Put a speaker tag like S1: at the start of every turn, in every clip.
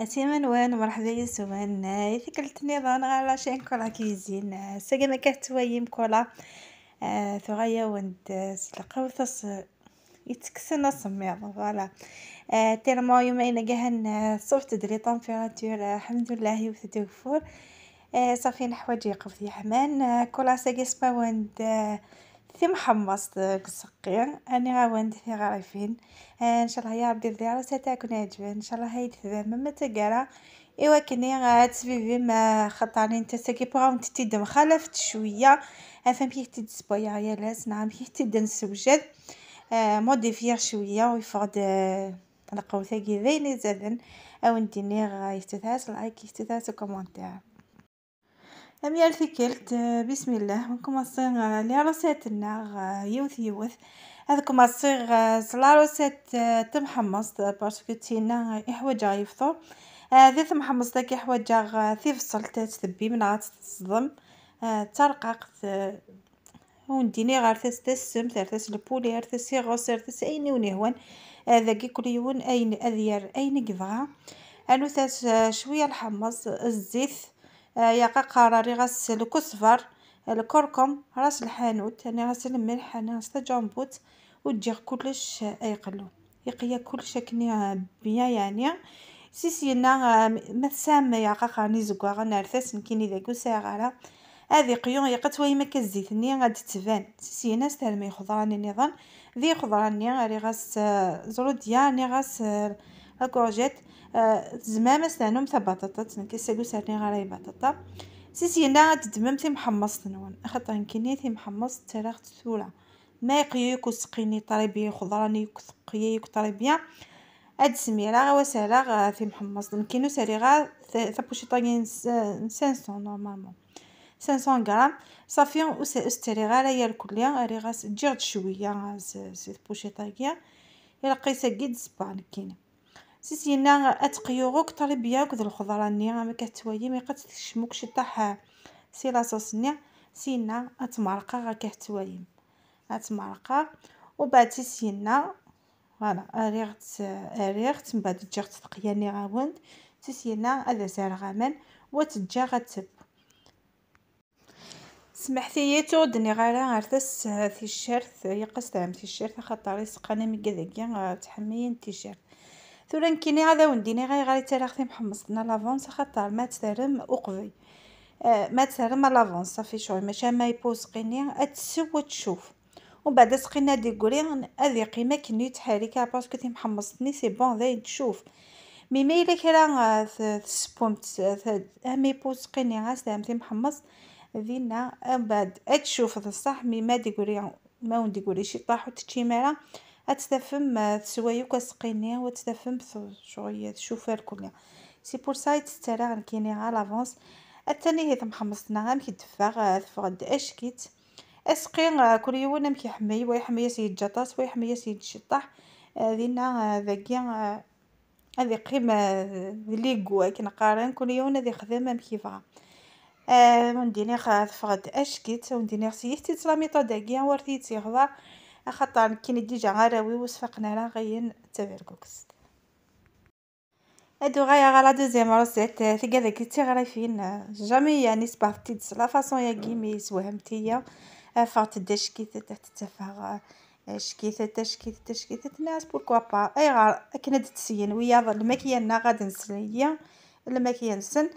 S1: أتمنى منوان مرحبا يا سوان فكرة نظام على شين كولا كيزين سجن كهتويم كولا ثغيا وند سلقة وثص يتكسن صميض فوالا ما يومين جهن صوف تدري طنفيراتور الحمد لله وتدوفور صافي نحواجي قفضي حمان كولا ساقي سبا وند في محمص قصقير انا غاوند في غريفين ان شاء الله يا ربي الدراسه تاعكم عجبه ان شاء الله هاي تفهم ما تقرا ايوا كني غاتسبيبي ما خطاني انت ساكي بغاو تتدم خلفت شويه افهم كيف تدسبويا يا لاس نعم كي تدن سوجد آه موديفير شويه ويفقد آه نلقاو ثاقي ذين زادن او نديني ني غايستثاس لايك يستثاس كومونتير ميالثي كلت بسم الله ونكم أصيغ لعروسات الناغ يوث يوث هذكم أصيغ الصيغ تم حمص باسكو تينا يحوجها يفطر ذي تم حمص تاك يحوجها ثي فصلت تثبي من عاد تصدم ترقق ونديني غير ثاس تسم ثاس البولي ثاس يغوص ثاس اين ونهون ذاكي كل يون اين اذير اين قضاء انو ثاس شويه الحمص الزيث يقا قراري غسل الكزبر الكركم راس الحانوت انا يعني غسل الملح انا يعني غسل جامبوت وتجيغ كلش يقلو يقيا كلش كني بيا يعني سيسينا مثسام يا قاني زكوا غنرثس نكيني ذاكو غارا هذه قيون يقت وهي ما ني غاد تبان سيسينا ما خضراني نظام ذي خضراني غاري غاس زروديا ني غاس هاكو عجات زمامة سنانو مثبطة تنكسلو سرني غراي بطاطا سيسينا تدمم تي محمص تنوان خاطر كيني تي محمص تراخت تسولا ما يقيو يكو سقيني طريبيا خضراني يكو ثقيا يكو طريبيا هاد سميرة غا وسهلة غا في محمص كينو ساري غا ثابوشي طاقين سانسون نورمالمون سانسون غرام صافي و ساري غا ليا الكلية ري غا تجيغد شوية غا بوشي طاقية يلقي ساكيد سبان كيني سيسينا اتقيوغو كطرب ياك ذو الخضره ني ما كتوايي ما كتشموك شي طاح سي لاصوص ني سينا اتمرقه غا كتوايي اتمرقه وبعد سيسينا فوالا اريغت اريغت من بعد جرت ثقياني غاوند سيسينا هذا سير غامان وتجا غتب سمحتي تودني غارة غارتس تيشيرت يقص تاع تيشيرت خاطر يسقاني من كذاكيا تحميين تيشيرت ثورا كيني غادا ونديني غاي غادي تالاختي محمصنا لافونس خاطر ما تسرم اقوي ما تسرم لافونس صافي شوي ماشي ما يبوز قيني اتسو وتشوف ومن بعد سقينا دي كولي هذه قيمه كني تحركها باسكو تي محمصتني سي بون زين تشوف مي ما الا كرا تسبومت امي بوز قيني غا غاس تي محمص ذينا بعد اتشوف بصح مي ما دي ديقولي ما ونديقولي شي طاحو وتشي مالا اتفهم آه، تسوايك اسقيني وتفهم شوية تشوفها الكلية سي بور سا عن غنكيني على لافونس الثاني هذا محمصنا غنكدفا آه، تفقد اشكيت اسقي آه، كل يوم نمكي حمي ويحمي سيد جطاس ويحمي سيد شطح ذينا ذاكي هذه قيمة ذلي قوة كنقارن كل يوم ذي خدمة مكيفها آه ونديني خاف فقد اشكيت ونديني خسيتي تلا ميطوداكيا ورثيتي غضا خاطر كي ديجا غراوي وصفقنا راه غين تبركوكس هادو غايا غا لا دوزيام روسيت تلقى داك تيغريفين جامي يعني سبارتي لا فاصون يا كيمي سوهمتيا تتفاغ اش كي تتش كي تتش كي تتناس بوركوا با اي غا كنا تسين ويا الماكيانه غادي نسلي الماكيان سن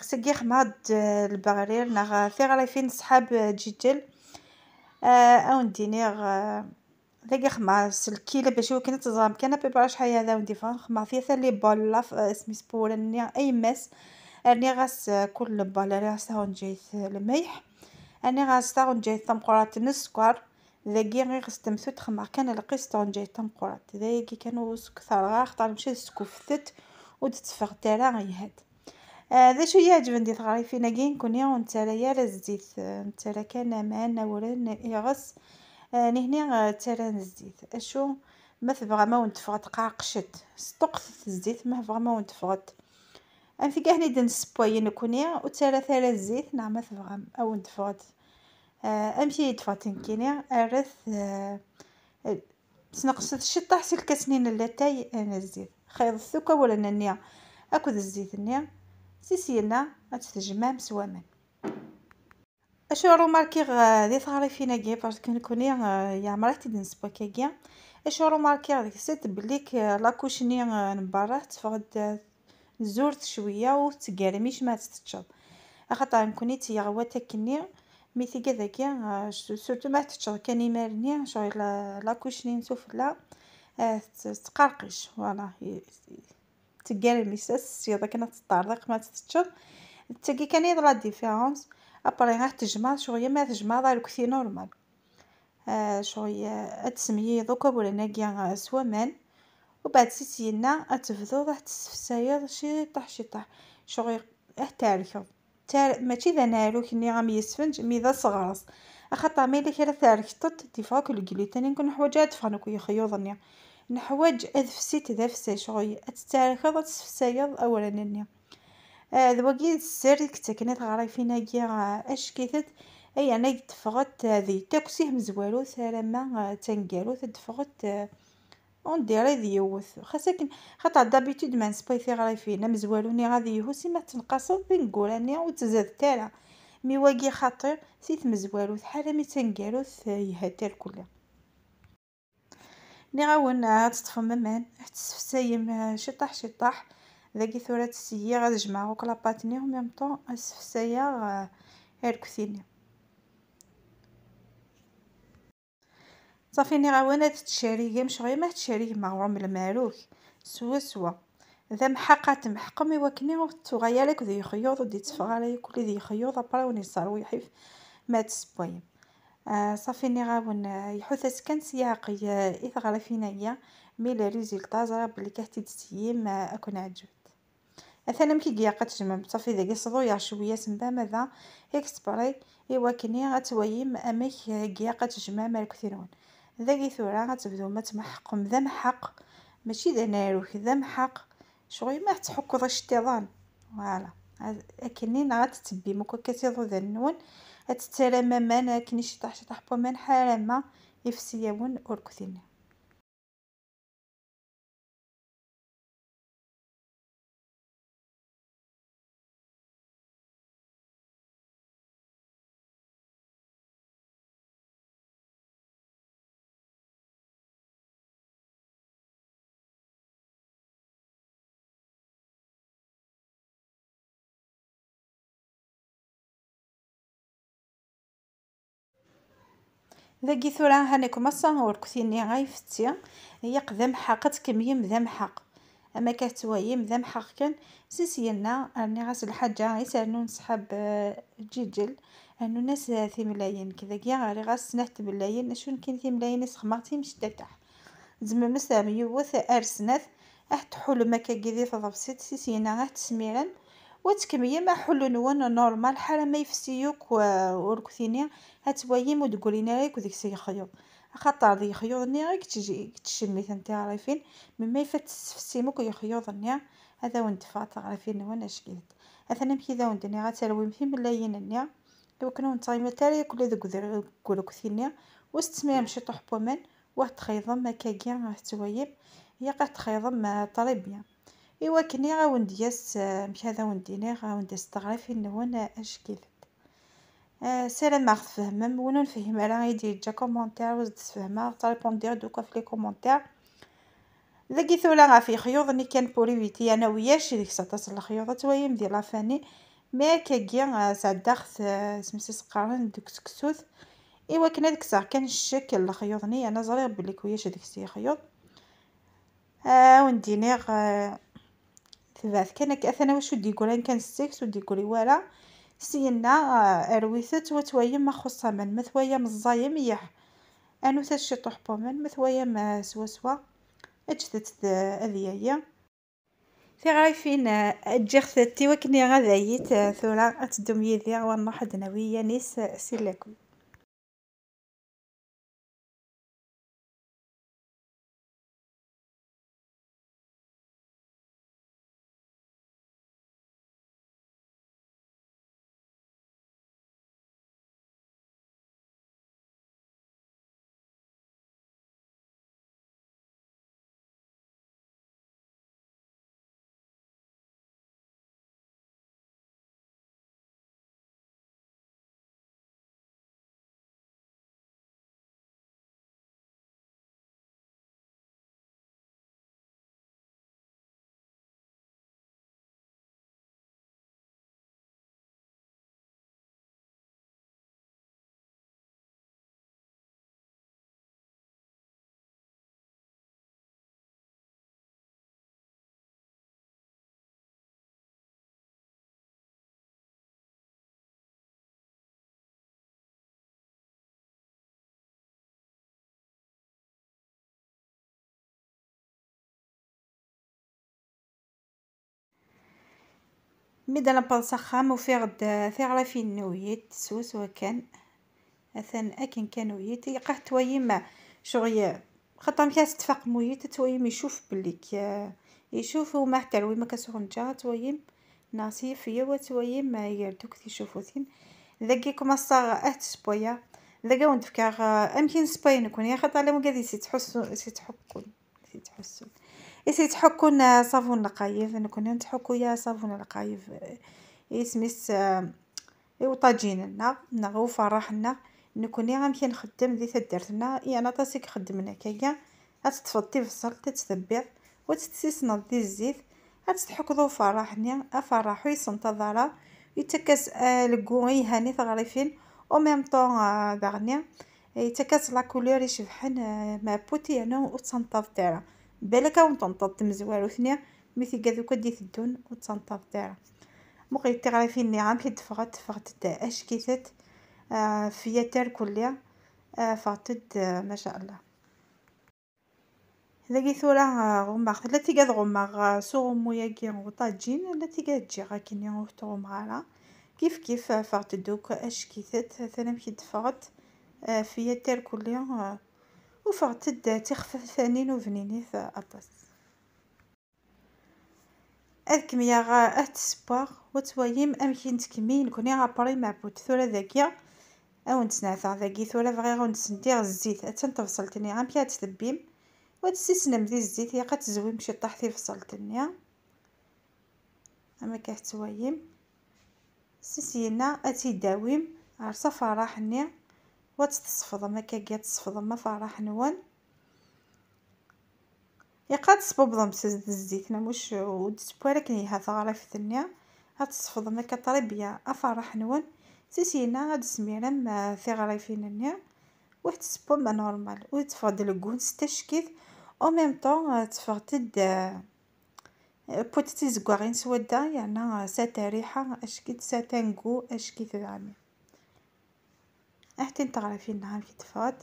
S1: خصك آه، يخمد آه، البغرير نغ في غريفين صحاب آه، جيجل آه، أوندينيغ آه، لقى خماس الكيلة باش هو كانت نتزام كان بريبارا شحال هذا وندي فان خماس فيها لي بول لاف اسمي سبور راني اي ماس اني غاس كل بول اني غاس تاون جايت الميح راني غاس تاون جايت تمقرات نسكر غير غي تمثوت تخمار كان لقيس تاون جايت تمقرات ذاكي كانو سكثر غا خطر مشي سكوفثت و تتفغ تالا غيهد آه، ذا شو عجبني دي تغري فينا كين كوني ونتالايا لزديت آه، نتالا كان معنا وران يغس نهني آه، تالا نزديت اشو ما تبغى ما ونتفغت قاقشت سطقت الزيت ما تبغى ما ونتفغت ان في كاهني دن سبوين كوني وتالا ثالا الزيت نعم ما تبغى او نتفغت امشي يدفغت كيني ارث سنقصد الشطه حسي الكاسنين اللاتاي انا الزيت خيض السكر ولا نانيا اكو الزيت النيا سيسيلنا غتتجمعهم s آه، waman غادي تعرفي فينا كي باسكو نكوني آه، يا عمري تيد نسبوكاكي اش روماركيغ ديك السيت بليك آه، لا كوشني برا تفقد زورت شويه وتقرميش ما تتشط خاطر نكوني تيغوا تاكني مي كذا كي سورتو ما تتشط كان لا شغل نسوف لا تقرقش فوالا تقال المساس يضا كانت تطرق ما تتشر تقي كان يضلا ديفيرونس ابري غير تجمع شويه ما تجمع دار كثير نورمال آه شويه تسميي دوكا ولا ناكيا سوامان وبعد سيسينا اتفضو راح تسفسايض شي طح شي طح شغل اه تار ما ماشي ذا نالو كني عم يسفنج مي ذا صغرص اخطا ميلي كي تارك طت ديفاك الجلوتين نكون حوايج دفنك يخيوضني نحوايج أدفسي تدافسي شغل اولا أتسفسايض آه، أورانني ذوقي السر كتكنيت غريفين هاكي آه، اش كيتت اي انا دفغت هذه آه، تاكسيه مزواروث لما تنقالو دفغت اون ديري ديوث خاصك خاطر دابيتود ما نسبيثي غريفين مزوالوني غادي يهوسي ما تنقصد بنقول اني وتزاد تالا مي واقي خاطر سيت مزوالوث حالا مي تنقاروث يهتر كلها نعاون عاد تفممان راح تسفسايم شطح شطح ذاكي ثورة السيا غاد غوك لاباتني و ميم طون السفسايا هركثيني صافي غاون هاد التشاريه مش غير ما ما مغروم الماروك سوا سوا ذا محقات محقم يوكني تغيالك ذي خيوط دي تفغالي كل ذي خيوط ابرا ونصار ويحيف ما تسبوين آه، صافي ني غابون آه، يحوث اسكان سياقي آه، فينا غرفينيا مي لي ريزولطا زرا بلي كاه تيتسيم أكون عجبت اثنا مكي قد جمم صافي قصدو يا شوية سمبا ماذا إكسبري إوا كني غتويم أمك كيا قد تجمع مالك ثيرون ذاك ثورا غتبدو ما تمحقم ذا محق ماشي ذا ناروك ذا محق شغل ما تحكو ذا الشتيظان فوالا أكنين غتتبي مكو كتيضو ذا نون أتترممان كني شطح شطح بومان حرام يفسيون أركثين داكي ثورا هانيك مصانور كثيني غيفتي هي قدام حقتكم يمذم حق اما كتوا يمذم حق كان سيسينا راني غاس الحاجه يسالنو نسحب جيجل انو ناس ثي ملايين كذا كيا غاري غاس نحت ملايين اشو كاين ثي ملايين سخمارتي مش تتاح زما مسامي يوث ارسنات تحول ما كيدي فضبسيت سيسينا غات تسميرن وتكمية ما حلو نون نورمال حالا ما يفسيوك وركثيني هتبويم وتقولينا رايك وذيك سي خيوط خاطر دي خيوطني غير تجي تشمي ثنتي عارفين مما يفات فسيمك يخيوطني هذا وانت فات عارفين وانا شكيت اثنا كي ذا وانت ني غتلوي في ملايين لو كانوا نتايم تاري كل ذوك كل كثيني واستمع مشي طحبو من واحد خيضم ما كاكيا توايب هي قاعد تخيضم طريب بيان ايوا كني غاوند دياس مش غاوند ديني غاوند دياس تغريفي نون اش كيفت آه، سلام راح فهمم ونو نفهم راه يدير جا كومونتير وزد تفهمها تريبوندير دوكا في لي كومونتير لقيتو لا غافي في خيوط ني كان بوريفيتي انا وياش ديك ساعتاس الخيوط توايم ديال لافاني مي كاكيا آه، سعداخت آه، سمسيس قارن دوك سكسوث ايوا كنا ديك الساعه كان الشكل الخيوط ني انا زريغ بلي كوياش ديك سي خيوط اه وندينيغ آه ثبات كان كأثنا واش ودي يقول انا كنستيكس ودي يقولي ولا سينا آه، ارويثت وتويا ما خصها من مثوايا مزايا ميح انو تشي طحبو من مثويا آه، ما سوا سوا أجثت اذيايا في غايفين اجيخت آه، تي وكني غذايت ثورا اتدم يدي ونحد نوية نيس سيلاكم ميدان بلصة خام وفي غد في غرافي نويت سوس وكان أثن أكن كان ويت يقه تويما شغيا خاطر مكاس تفاق مويت تويم يشوف بلي كي يشوف وما حتى وي ما كسونجا تويم ناسي فيا وتويم ما يردوك تيشوفو ثين ذاكيكم الصاغ أهت سبويا ذاكا وندفكاغ أمكن سباين كون يا خاطر لما قادي سيتحسو سي سيتحسو يتحكون صابون القايف كنا نتحكو يا صابون القايف يسميس ايوا طاجيننا نغو فرحنا نكوني غنمشي نخدم دي لنا يا انا طاسيك خدمنا كيا تتفضي في الصل تتثبع وتتسنى دي الزيت تتحكضو فرحني افرحو يسنتظرا يتكس آه، لكوي هاني ثغريفين او ميم طون دغني آه، يتكس لا كولور يشبحن آه، ما بوتي انا وتنطف تاعها بالك و تنطط مزوارو ثنيا مي تيقاذوك دي ثدون وتنطط دارا مقي تغرفي النعام كي دفغت فغت اشكيثت آه في تار كلية آه فغت آه ما شاء الله كي ثورا آه، غماغ لا تيقاد غماغ آه، سو غمويا كي غوطا لا تيقاد جي غاكيني غوطا غمغارا كيف كيف آه، فغت دوك اشكيثت ثاني كي دفغت في تار كليا وفغت تيخفف ثانين وبنينيت أطاس أذكم يا غا أهت وتويم وتوايم أمكن تكمي نكوني عبري بوت ثورة ذاكيا أو نتناثع ذاكي ثورة بغيغ ونسندي الزيت أتن تفصلتني عم بيات تذبيم وتسيسنم ذي الزيت يا قد تزوي مشي طحتي فصلتني أما كيحتوايم سيسينا أتي داويم عرصة فراحني وتصفضم هكا كي تصفضم فرح نون يقاد صببضم سزد الزيتنا مش ودتباركني هذا غرف ثنيا هاد صفضم هكا افرح نون سيسينا هاد سميرم في غريفين النيا واحد سبو ما نورمال ويتفرد الكون ستشكيت او ميم طون تفرتد بوتتي زكوغين سودا يعني ساتا ريحه اشكيت ساتا نكو اشكيت عامل احتي نتغرى نهار كي تفات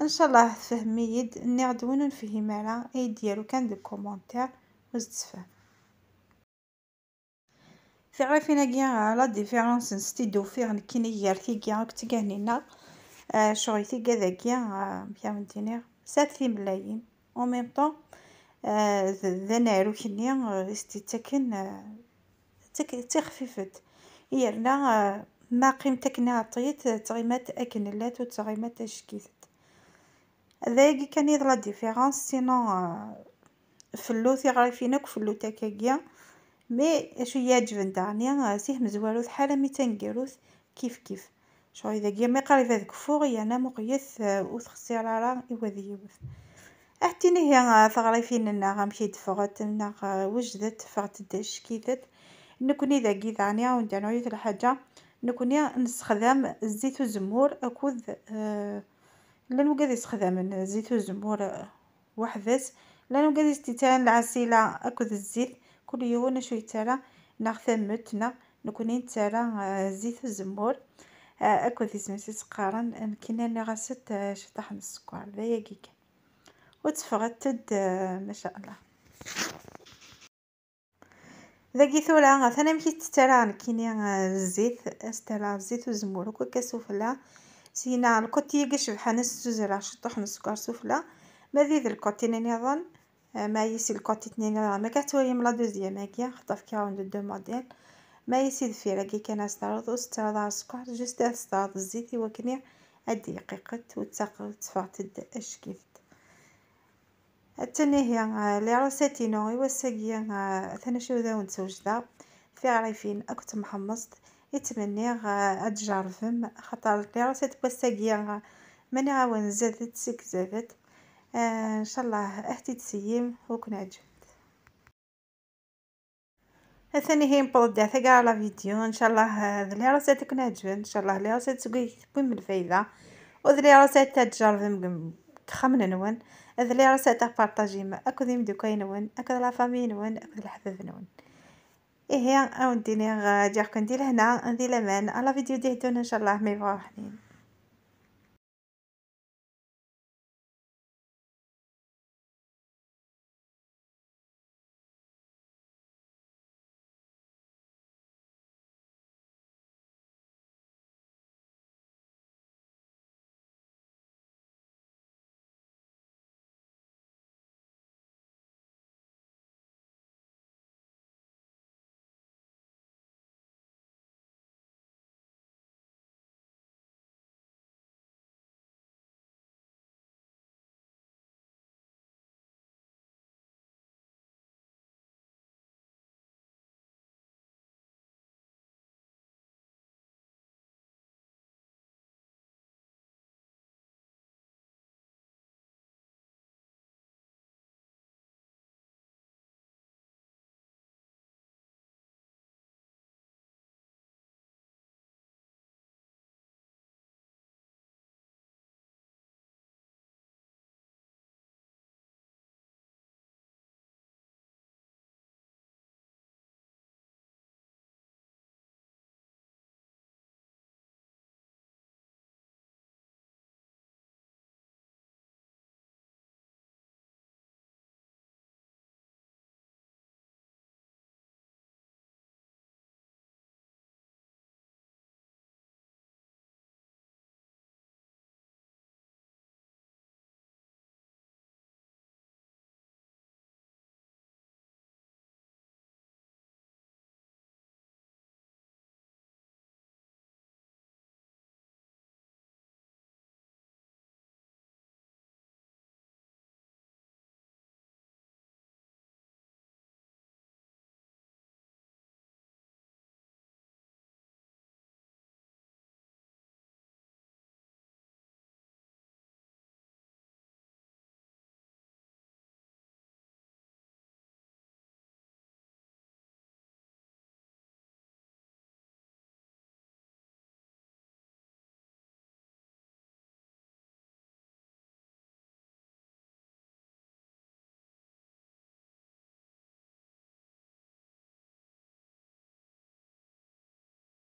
S1: ان شاء الله تفهم يد اني غدوين نفهم على اي ديالو كان دو كومونتير وزد تفهم عرفينا كيا آه، لا ديفيرونس نستي دو فيغ نكيني يارتي كيا كنت كاهنينا آه، شغيتي كذا كيا آه، بيا منتينير ساتي ملايين او ميم طون ذا نارو كني استي تكن تخففت يرنا ما قيمتك نعطيت تغيمات أكنلات وتغيمات أشكيثت هذايا كان يضل لا سينو فلوثي آه، فلو تيغريفينك فلو تاكاكيا مي اشو انت داني آه، سيه مزواروث حالا ميتان جيروث كيف كيف شو إذا كيا يقاري قريب هذاك فوغي أنا مقيث آه، وثخسير على إيواذي يوث أحتيني هي ثغريفين أنا غامشي دفغت أنا وجدت فغت داش كيثت نكوني و ذاني نعيث الحاجة نكوني نستخدم الزيت الزمور اكوذ آه، لا وقد يستخدم الزيت الزمور آه، وحدس لا وقد يستيتان العسيلة اكوذ الزيت كل يوم شوي ترى متنا نكوني ترى آه، زيت الزمور اكوذ يسمسي سقارن كنا نغسط شطح من السكر ذا يقيك وتفرتد ما شاء الله داكي ثوره مثلا كي تسترا كيني الزيت استرا الزيت وزمور وكا سفلى سينا الكوتي قشبح حنس زوزرا شطح السكر سفلى ماذي ذي الكوتي أظن ما يسي الكوتي تنين ما من لا دوزيام هاكيا خطاف كاون دو موديل ما يسي في كي كان استرض استرد السكر جست استرض الزيت وكني الدقيقة وتساقط تفاعت كيفت التنهي هي لي روسيتينو ايوا ساقية ثاني ودا في عريفين اكت محمصت يتمني أتجارفم خاطر لي روسيت بساقية من عاون زادت سيك زادت ان شاء الله اهتي تسيم وكن عجبت ثاني هي نبرد كاع على فيديو ان شاء الله لي روسيت كنا عجبت ان شاء الله لي روسيت تكون من الفايده وذلي روسيت تجرفم خمن نون هذا لي راه تاع بارطاجي مع اكد يمدوكاي نون اكد لا فامي نون اكد الحباب نون ايه اون آه، ديني غادي كندير هنا ندير لمان على فيديو ديال ان شاء الله مي فرحانين حنين